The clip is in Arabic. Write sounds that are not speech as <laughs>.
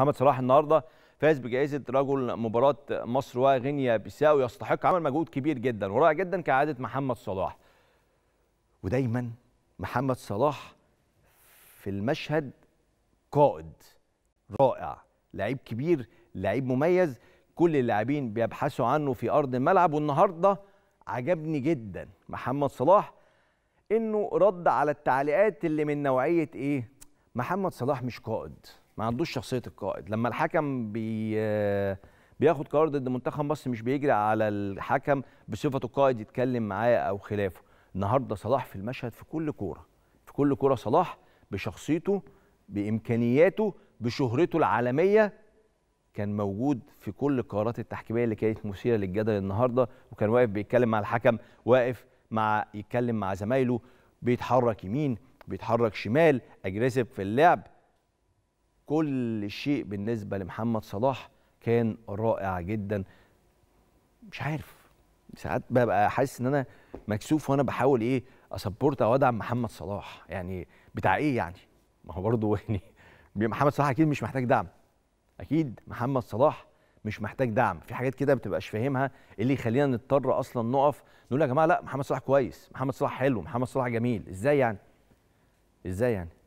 محمد صلاح النهارده فاز بجائزه رجل مباراه مصر وغينيا بيساو يستحق عمل مجهود كبير جدا ورائع جدا كعاده محمد صلاح ودايما محمد صلاح في المشهد قائد رائع لعيب كبير لعيب مميز كل اللاعبين بيبحثوا عنه في ارض الملعب والنهارده عجبني جدا محمد صلاح انه رد على التعليقات اللي من نوعيه ايه محمد صلاح مش قائد ما عندوش شخصيه القائد لما الحكم بي بياخد قرار ضد منتخب مصر مش بيجري على الحكم بصفته قائد يتكلم معاه او خلافه النهارده صلاح في المشهد في كل كوره في كل كوره صلاح بشخصيته بامكانياته بشهرته العالميه كان موجود في كل القرارات التحكيميه اللي كانت مثيره للجدل النهارده وكان واقف بيتكلم مع الحكم واقف مع يتكلم مع زمايله بيتحرك يمين بيتحرك شمال اجريسيف في اللعب كل شيء بالنسبه لمحمد صلاح كان رائع جدا مش عارف ساعات ببقى حاسس ان انا مكسوف وانا بحاول ايه اسبورت او ادعم محمد صلاح يعني بتاع ايه يعني ما هو برضه <laughs> يعني محمد صلاح اكيد مش محتاج دعم اكيد محمد صلاح مش محتاج دعم في حاجات كده ما بتبقاش فاهمها إيه اللي يخلينا نضطر اصلا نقف نقول يا جماعه لا محمد صلاح كويس محمد صلاح حلو محمد صلاح جميل ازاي يعني ازاي يعني